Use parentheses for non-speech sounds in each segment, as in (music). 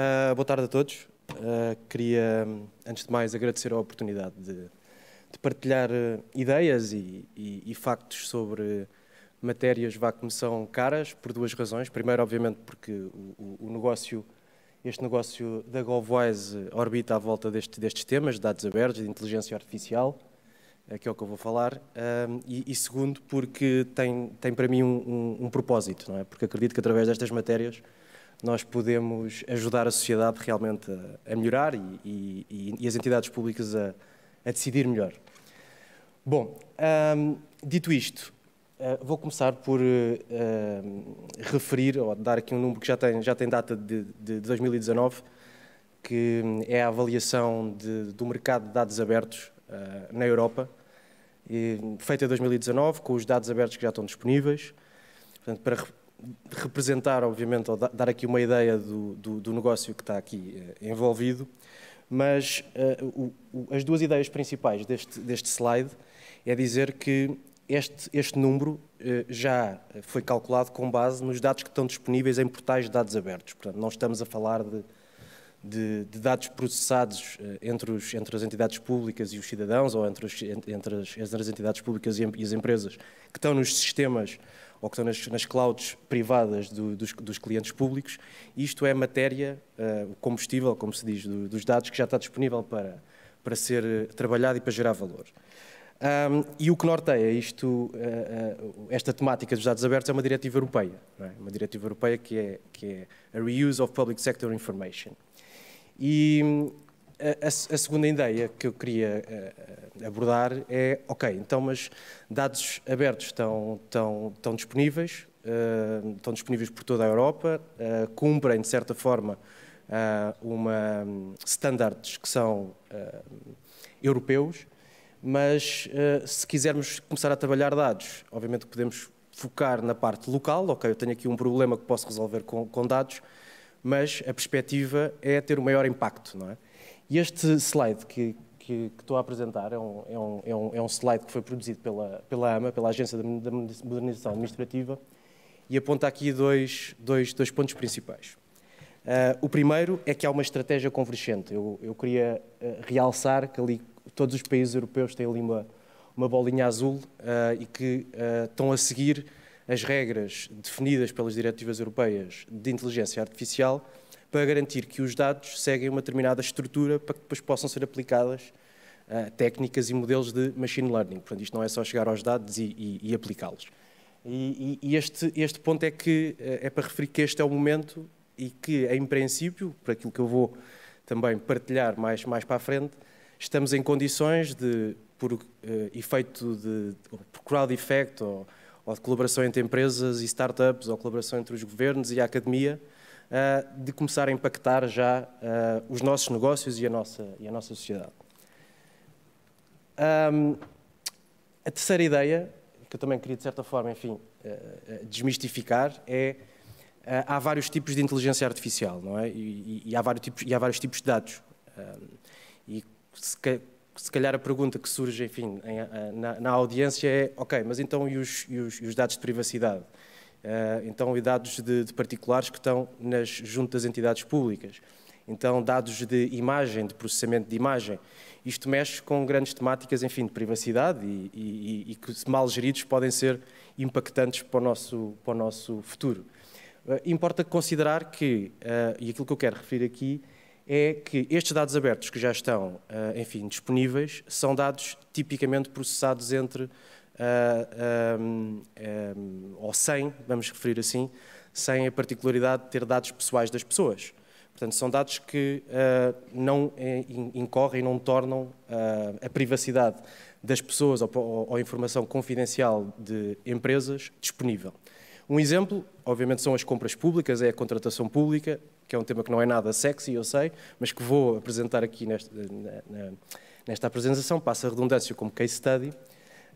Ah, boa tarde a todos. Uh, queria, antes de mais, agradecer a oportunidade de, de partilhar uh, ideias e, e, e, factos sobre matérias vá que me são caras, por duas razões. Primeiro, obviamente, porque o, o negócio, este negócio da GovWise orbita à volta deste, destes temas, de dados abertos, de inteligência artificial, que é o que eu vou falar, e, e, segundo, porque tem, tem para mim um, um, um propósito, não é? Porque acredito que através destas matérias nós podemos ajudar a sociedade realmente a, a melhorar e, e, e, as entidades públicas a, a decidir melhor. Bom, dito isto, uh, vou começar por uh, uh, referir, ou dar aqui um número que já tem, já tem data de, de 2019, que é a avaliação de, do mercado de dados abertos ah, na Europa, e, feita em 2019, com os dados abertos que já estão disponíveis. Portanto, para, representar, obviamente, ou dar aqui uma ideia do, do, do negócio que está aqui eh, envolvido, mas uh, o, o, as duas ideias principais deste, deste slide é dizer que este, este número uh, já foi calculado com base nos dados que estão disponíveis em portais de dados abertos. Portanto, não estamos a falar de, de, de dados processados uh, entre, os, entre as entidades públicas e os cidadãos, ou entre, os, entre, as, as entidades públicas e, e as empresas, que estão nos sistemas ou que estão nas, nas clouds privadas do, dos, dos, clientes públicos. Isto é matéria, eh, o uh, combustível, como se diz, do, dos dados que já está disponível para, para ser eh, trabalhado e para gerar valor. Um, e o que norteia é isto, uh, uh, esta temática dos dados abertos é uma diretiva europeia, é? uma diretiva europeia que é, que é a Reuse of Public Sector Information. E, a, a, segunda ideia que eu queria uh, abordar é, ok, então mas dados abertos estão, estão, estão disponíveis, uh, eh, estão disponíveis por toda a Europa, uh, cumprem de certa forma uma um, standards que são europeus, mas se quisermos começar a trabalhar dados, obviamente podemos focar na parte local, ok, eu tenho aqui um problema que posso resolver com, com dados, mas a perspectiva é ter o um maior impacto, não é? E este slide que, que, que estou a apresentar é um, é, um, é, um, é um, slide que foi produzido pela, pela AMA, pela Agência da Modernização Administrativa, e aponta aqui dois, dois, dois pontos principais. Uh, o primeiro é que há uma estratégia convergente. Eu, eu queria uh, realçar que ali todos os países europeus têm ali uma, uma bolinha azul uh, e que estão a seguir as regras definidas pelas diretivas europeias de inteligência artificial para garantir que os dados seguem uma determinada estrutura para que depois possam ser aplicadas uh, técnicas e modelos de machine learning. Portanto, isto não é só chegar aos dados e, e, e aplicá-los. E, e este, este, ponto é que ah, é para referir que este é o momento e que, em princípio, para aquilo que eu vou também partilhar mais, mais para a frente, estamos em condições de, por uh, efeito de, por crowd effect ou, ou de colaboração entre empresas e startups ou colaboração entre os governos e a academia, uh, de começar a impactar já uh, os nossos negócios e a nossa, e a nossa sociedade. Um, a terceira ideia, que eu também queria de certa forma, enfim, eh, desmistificar, é há vários tipos de inteligência artificial, não é? E, e, e há, vários tipos, e há vários tipos de dados. Um, e se, se calhar a pergunta que surge, enfim, em, na, na, audiência é, ok, mas então e os, e os, e os dados de privacidade? Eh, então, e dados de, de particulares que estão nas, junto das entidades públicas. Então, dados de imagem, de processamento de imagem. Isto mexe com grandes temáticas, enfim, de privacidade e, e, e que, mal geridos, podem ser impactantes para o nosso, para o nosso futuro. Eh, importa considerar que, eh, e aquilo que eu quero referir aqui, é que estes dados abertos que já estão, enfim, disponíveis, são dados tipicamente processados entre ou sem, vamos referir assim, sem a particularidade de ter dados pessoais das pessoas. Portanto, são dados que uh, não incorrem, não tornam uh, a privacidade das pessoas ou, ou, informação confidencial de empresas disponível. Um exemplo, obviamente, são as compras públicas, é a contratação pública, que é um tema que não é nada sexy, eu sei, mas que vou apresentar aqui nesta, nesta apresentação, passa a redundância como case study.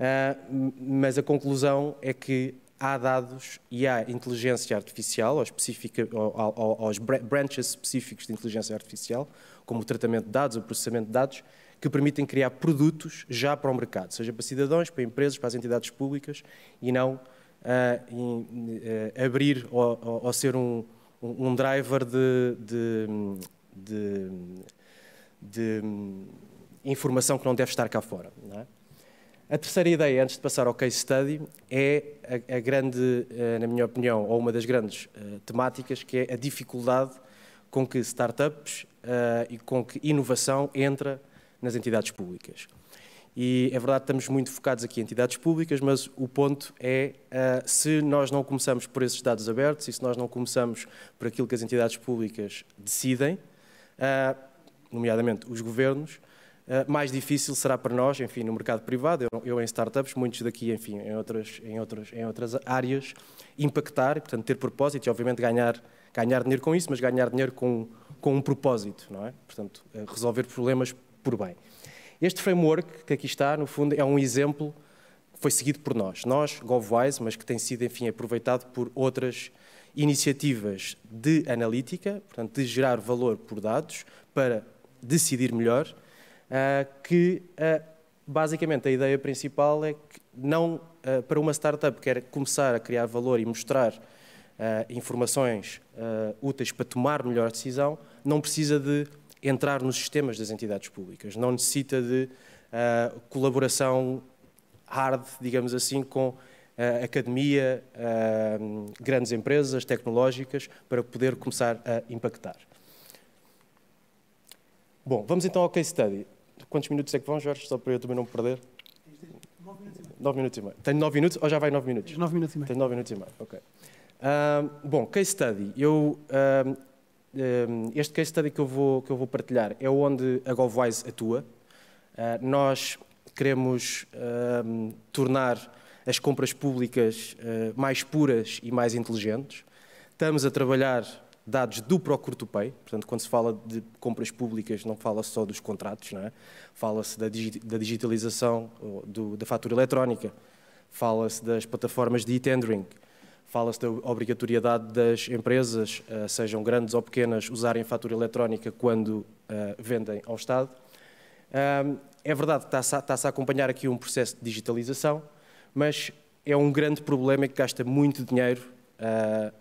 Uh, mas a conclusão é que há dados e há inteligência artificial, ou específica, ou, aos branches específicos de inteligência artificial, como o tratamento de dados, o processamento de dados, que permitem criar produtos já para o mercado, seja para cidadãos, para empresas, para as entidades públicas, e não uh, em, uh, abrir ou, ou, ou, ser um, um driver de, de, de, de hum, informação que não deve estar cá fora. Não é? A terceira ideia, antes de passar ao case study, é a, a grande, eh, na minha opinião, ou uma das grandes eh, temáticas, que é a dificuldade com que startups eh, e com que inovação entra nas entidades públicas. E é verdade, estamos muito focados aqui em entidades públicas, mas o ponto é se nós não começamos por esses dados abertos e se nós não começamos por aquilo que as entidades públicas decidem, nomeadamente os governos, eh, mais difícil será para nós, enfim, no mercado privado, eu, eu em startups, muitos daqui, enfim, em outras, em, outras, em outras áreas, impactar, portanto, ter propósito e, obviamente, ganhar, ganhar dinheiro com isso, mas ganhar dinheiro com, com um propósito, não é? Portanto, eh, resolver problemas por bem. Este framework que aqui está, no fundo, é um exemplo que foi seguido por nós, nós, GovWise, mas que tem sido, enfim, aproveitado por outras iniciativas de analítica, portanto, de gerar valor por dados para decidir melhor ah, que ah, basicamente a ideia principal é que não ah, para uma startup que quer começar a criar valor e mostrar informações úteis para tomar melhor decisão, não precisa de entrar nos sistemas das entidades públicas, não necessita de uh, colaboração hard, digamos assim, com uh, academia, uh, grandes empresas tecnológicas, para poder começar a impactar. Bom, vamos então ao case study. Quantos minutos é que vão, Jorge? Só para eu também não me perder. 9 minutos e meio. Tenho 9 minutos ou já vai 9 minutos? 9 minutos e meio. Tenho 9 minutos e meio, ok. Um, bom, case study. Eu, um, este case study que eu, vou, que eu vou partilhar é onde a GovWise atua. Uh, nós queremos um, tornar as compras públicas uh, mais puras e mais inteligentes. Estamos a trabalhar dados do Procure to Pay, portanto, quando se fala de compras públicas, não fala só dos contratos, é? fala-se da, digi da, digitalização do, da fatura eletrónica, fala-se das plataformas de e-tendering, fala-se da obrigatoriedade das empresas, uh, sejam grandes ou pequenas, usarem fatura eletrónica quando uh, vendem ao Estado. Um, é verdade que está-se a, está a acompanhar aqui um processo de digitalização, mas é um grande problema que gasta muito dinheiro uh,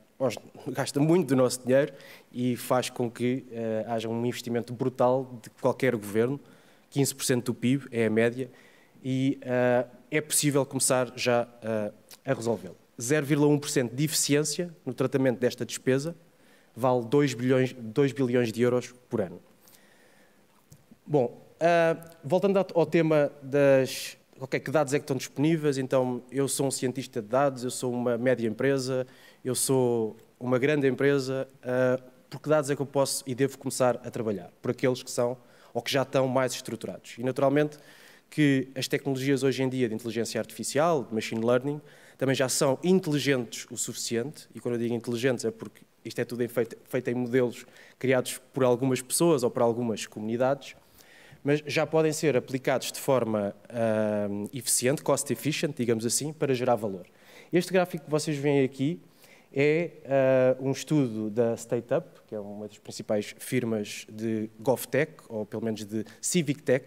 gasta muito do nosso dinheiro e faz com que uh, haja um investimento brutal de qualquer governo, 15% do PIB é a média, e uh, é possível começar já uh, a resolvê-lo. 0,1% de eficiência no tratamento desta despesa vale 2 bilhões, 2 bilhões de euros por ano. Bom, voltando ao tema das ok, que dados é que estão disponíveis, então eu sou um cientista de dados, eu sou uma média empresa, eu sou uma grande empresa, uh, por que dados é que eu posso e devo começar a trabalhar? Por aqueles que são ou que já estão mais estruturados. E naturalmente que as tecnologias hoje em dia de inteligência artificial, de machine learning, também já são inteligentes o suficiente, e quando eu digo inteligentes é porque isto é tudo feito, feito em modelos criados por algumas pessoas ou por algumas comunidades, mas já podem ser aplicados de forma uh, eficiente, cost efficient, digamos assim, para gerar valor. Este gráfico que vocês veem aqui é uh, um estudo da StateUp, que é uma das principais firmas de GovTech, ou pelo menos de Civic Tech,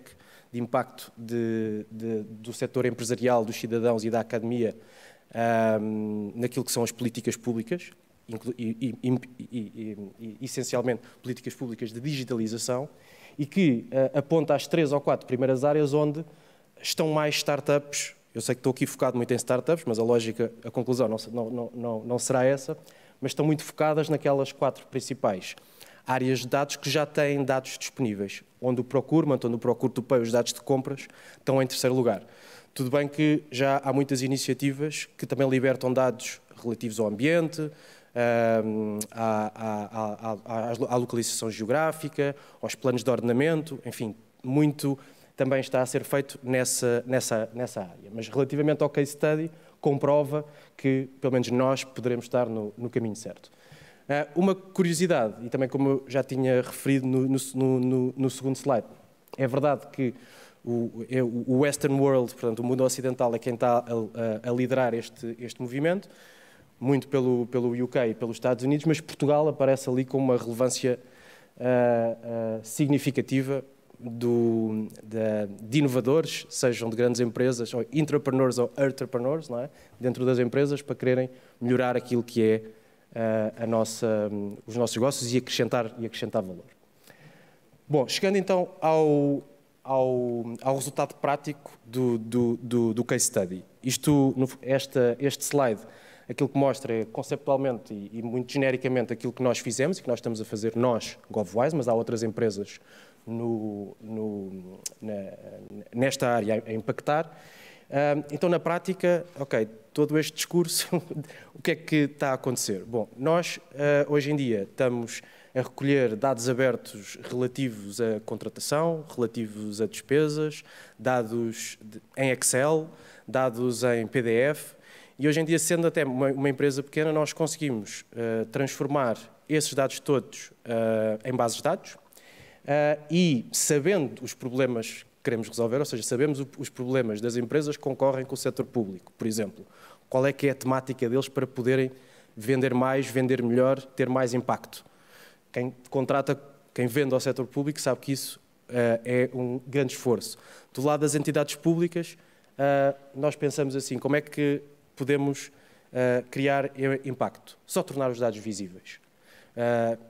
de impacto de, de, do setor empresarial, dos cidadãos e da academia um, naquilo que são as políticas públicas e, e, essencialmente políticas públicas de digitalização, e que uh, aponta às três ou quatro primeiras áreas onde estão mais startups. Eu sei que estou aqui focado muito em startups, mas a lógica, a conclusão não, não, não, não será essa, mas estão muito focadas naquelas quatro principais áreas de dados que já têm dados disponíveis, onde o procurement, onde o procuro do pay, os dados de compras, estão em terceiro lugar. Tudo bem que já há muitas iniciativas que também libertam dados relativos ao ambiente, à, localização geográfica, aos planos de ordenamento, enfim, muito também está a ser feito nessa, nessa, nessa área. Mas relativamente ao case study, comprova que, pelo menos nós, poderemos estar no, no caminho certo. Ah, uma curiosidade, e também como eu já tinha referido no, no, no segundo slide, é verdade que é, o, o, Western World, portanto, o mundo ocidental, é quem está a, a, a liderar este, este movimento, muito pelo, pelo UK, pelos Estados Unidos, mas Portugal aparece ali com uma relevância uh, uh, significativa do, de, de, inovadores, sejam de grandes empresas, ou entrepreneurs ou entrepreneurs, não é? dentro das empresas, para quererem melhorar aquilo que é uh, a nossa, um, os nossos negócios e acrescentar, e acrescentar valor. Bom, chegando então ao, ao, ao resultado prático do, do, do, do case study. Isto, esta, este slide aquilo que mostra é, conceptualmente e, e muito genericamente, aquilo que nós fizemos e que nós estamos a fazer, nós, GovWise, mas há outras empresas no, no, na, nesta área a impactar. Então, na prática, ok, todo este discurso, (laughs) o que é que está a acontecer? Bom, nós ah, hoje em dia estamos a recolher dados abertos relativos à contratação, relativos a despesas, dados em Excel, dados em PDF, e hoje em dia, sendo até uma, uma empresa pequena, nós conseguimos uh, transformar esses dados todos uh, em bases de dados eh, e, sabendo os problemas que queremos resolver, ou seja, sabemos o, os problemas das empresas que concorrem com o setor público, por exemplo. Qual é que é a temática deles para poderem vender mais, vender melhor, ter mais impacto? Quem contrata, quem vende ao setor público sabe que isso é um grande esforço. Do lado das entidades públicas, nós pensamos assim: como é que podemos uh, criar impacto, só tornar os dados visíveis. Uh,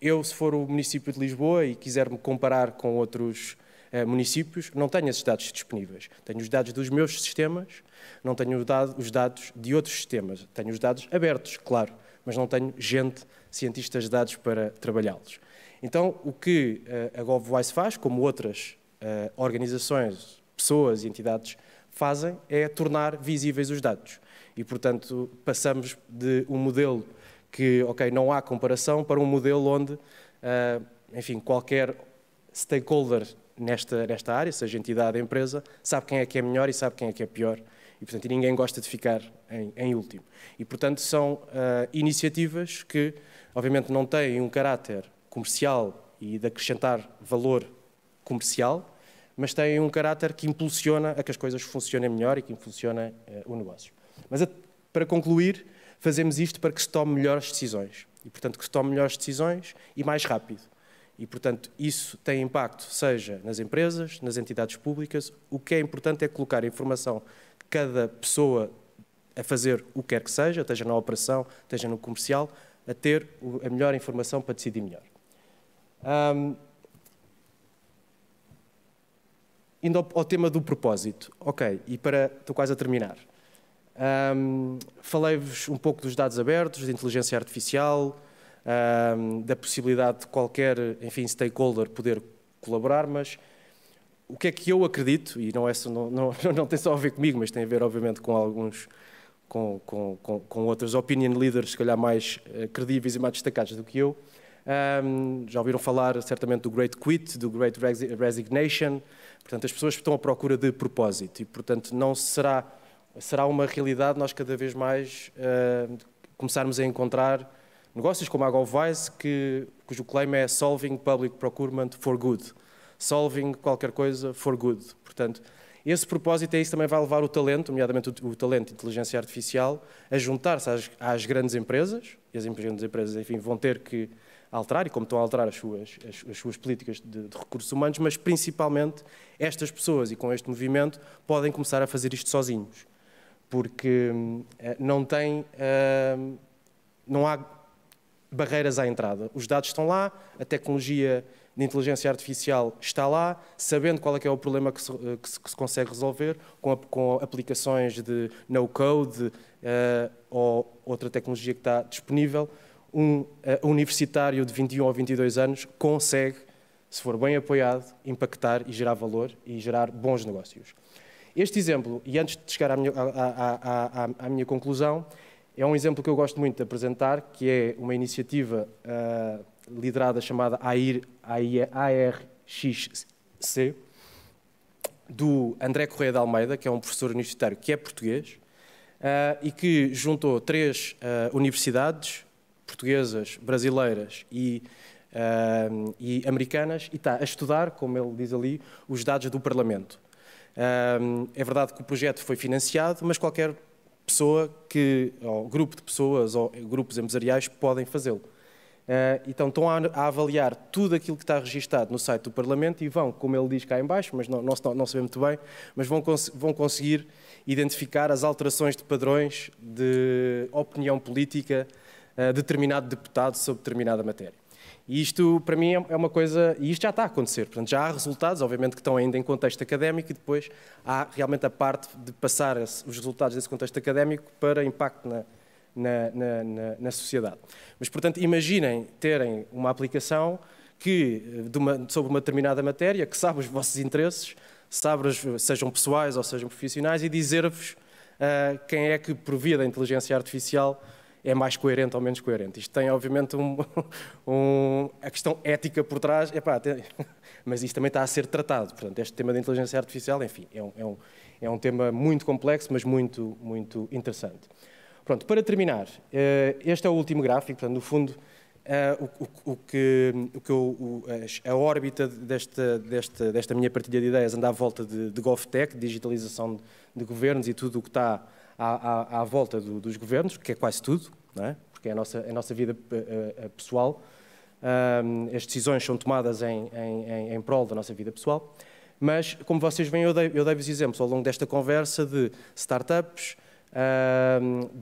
eu, se for o município de Lisboa e quiser me comparar com outros uh, municípios, não tenho esses dados disponíveis. Tenho os dados dos meus sistemas, não tenho os dados de outros sistemas. Tenho os dados abertos, claro, mas não tenho gente, cientistas de dados, para trabalhá-los. Então, o que a GovWise faz, como outras organizações, pessoas e entidades fazem é tornar visíveis os dados. E, portanto, passamos de um modelo que, ok, não há comparação, para um modelo onde, uh, enfim, qualquer stakeholder nesta, nesta área, seja entidade, empresa, sabe quem é que é melhor e sabe quem é que é pior. E, portanto, ninguém gosta de ficar em, em último. E, portanto, são uh, iniciativas que, obviamente, não têm um caráter comercial e de acrescentar valor comercial, mas têm um caráter que impulsiona a que as coisas funcionem melhor e que impulsiona uh, o negócio. Mas a, eh, para concluir, fazemos isto para que se tome melhores decisões. E, portanto, que se tome melhores decisões e mais rápido. E, portanto, isso tem impacto, seja nas empresas, nas entidades públicas. O que é importante é colocar a informação de cada pessoa a fazer o que quer que seja, esteja na operação, esteja no comercial, a ter a melhor informação para decidir melhor. Um, Indo ao, ao tema do propósito. Ok, e para. Estou quase a terminar. Um, Falei-vos um pouco dos dados abertos, de inteligência artificial, um, da possibilidade de qualquer, enfim, stakeholder poder colaborar, mas o que é que eu acredito, e não, é, não, não, (laughs) não tem só a ver comigo, mas tem a ver, obviamente, com alguns. Com, com, com, com outros opinion leaders, se calhar mais uh, credíveis e mais destacados do que eu, um, já ouviram falar certamente do Great Quit, do Great Resignation. Portanto, as pessoas estão à procura de propósito e, portanto, não será, será uma realidade nós cada vez mais uh, começarmos a encontrar negócios como a Govice, que cujo claim é Solving Public Procurement for Good. Solving qualquer coisa for good. Portanto, esse propósito é isso também vai levar o talento, nomeadamente o, o talento de inteligência artificial, a juntar-se às, às, grandes empresas, e as grandes empresas, enfim, vão ter que alterar e como estão a alterar as suas, as, as suas políticas de, de, recursos humanos, mas principalmente estas pessoas e com este movimento podem começar a fazer isto sozinhos, porque hum, eh, não tem, hum, não há barreiras à entrada. Os dados estão lá, a tecnologia de inteligência artificial está lá, sabendo qual é, é o problema que se, eh, que se, que se consegue resolver com, a, com, aplicações de no-code uh, ou outra tecnologia que está disponível um uh, universitário de 21 ou 22 anos consegue, se for bem apoiado, impactar e gerar valor e gerar bons negócios. Este exemplo, e antes de chegar à minha, à, à, à, minha conclusão, é um exemplo que eu gosto muito de apresentar, que é uma iniciativa uh, liderada chamada AIR, ARXC, do André Correia de Almeida, que é um professor universitário que é português, uh, e que juntou três uh, universidades, portuguesas, brasileiras e, uh, e americanas e está a estudar, como ele diz ali, os dados do Parlamento. Uh, é verdade que o projeto foi financiado, mas qualquer pessoa que, ou grupo de pessoas ou grupos empresariais podem fazê-lo. Uh, então estão a, a, avaliar tudo aquilo que está registado no site do Parlamento e vão, como ele diz cá em baixo, mas não, não, não sabemos muito bem, mas vão, cons vão conseguir identificar as alterações de padrões de opinião política determinado deputado sobre determinada matéria. E isto, para mim, é uma coisa, e isto já está a acontecer, portanto, já há resultados, obviamente que estão ainda em contexto académico, e depois há realmente a parte de passar os resultados desse contexto académico para impacto na, na, na, na sociedade. Mas, portanto, imaginem terem uma aplicação que, eh, uma, sobre uma determinada matéria, que sabe os vossos interesses, sabe, sejam pessoais ou sejam profissionais, e dizer-vos uh, quem é que por via da inteligência artificial é mais coerente ou menos coerente. Isto tem, obviamente, um, (laughs) um, a questão ética por trás, epá, tem, (laughs) mas isto também está a ser tratado. Portanto, este tema da inteligência artificial, enfim, é um, é um, é um tema muito complexo, mas muito, muito interessante. Pronto, para terminar, eh, este é o último gráfico, portanto, no fundo, Uh, o, o, que, o que eu, o, a órbita desta, desta, desta minha partilha de ideias anda à volta de, de GovTech, digitalização de governos e tudo o que está à, à, à volta do, dos governos, que é quase tudo, não é? porque é a nossa, a nossa vida eh, eh, pessoal. as decisões são tomadas em, em, em, prol da nossa vida pessoal. Mas, como vocês veem, eu dei-vos dei exemplos ao longo desta conversa de startups,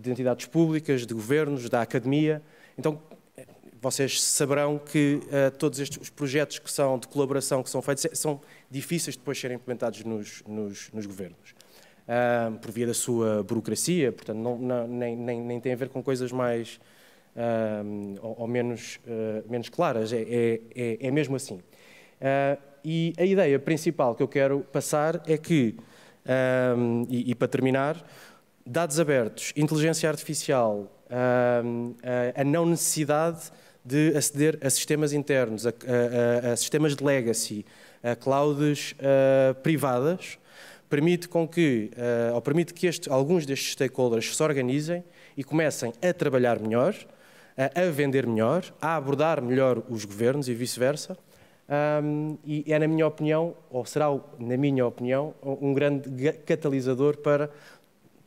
de entidades públicas, de governos, da academia. Então, vocês saberão que uh, todos estes os projetos que são de colaboração, que são feitos, eh, são difíceis de depois serem implementados nos, nos, nos governos. Uh, por via da sua burocracia, portanto, não, não, nem, nem, nem, tem a ver com coisas mais uh, ou, ou, menos, eh, menos claras, é, é, é, é mesmo assim. Ah, e a ideia principal que eu quero passar é que, e, e para terminar, dados abertos, inteligência artificial, a não necessidade de aceder a sistemas internos, a, a, a sistemas de legacy, a clouds privadas, permite com que, uh, ou permite que este, alguns destes stakeholders se organizem e comecem a trabalhar melhor, a, vender melhor, a abordar melhor os governos e vice-versa. Um, e é na minha opinião, ou será na minha opinião, um grande catalisador para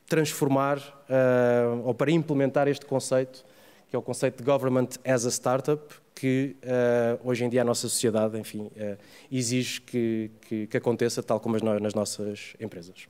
transformar uh, ou para implementar este conceito que é o conceito de Government as a Startup, que uh, hoje em dia a nossa sociedade, enfim, uh, exige que, que, que, aconteça, tal como nas nossas empresas.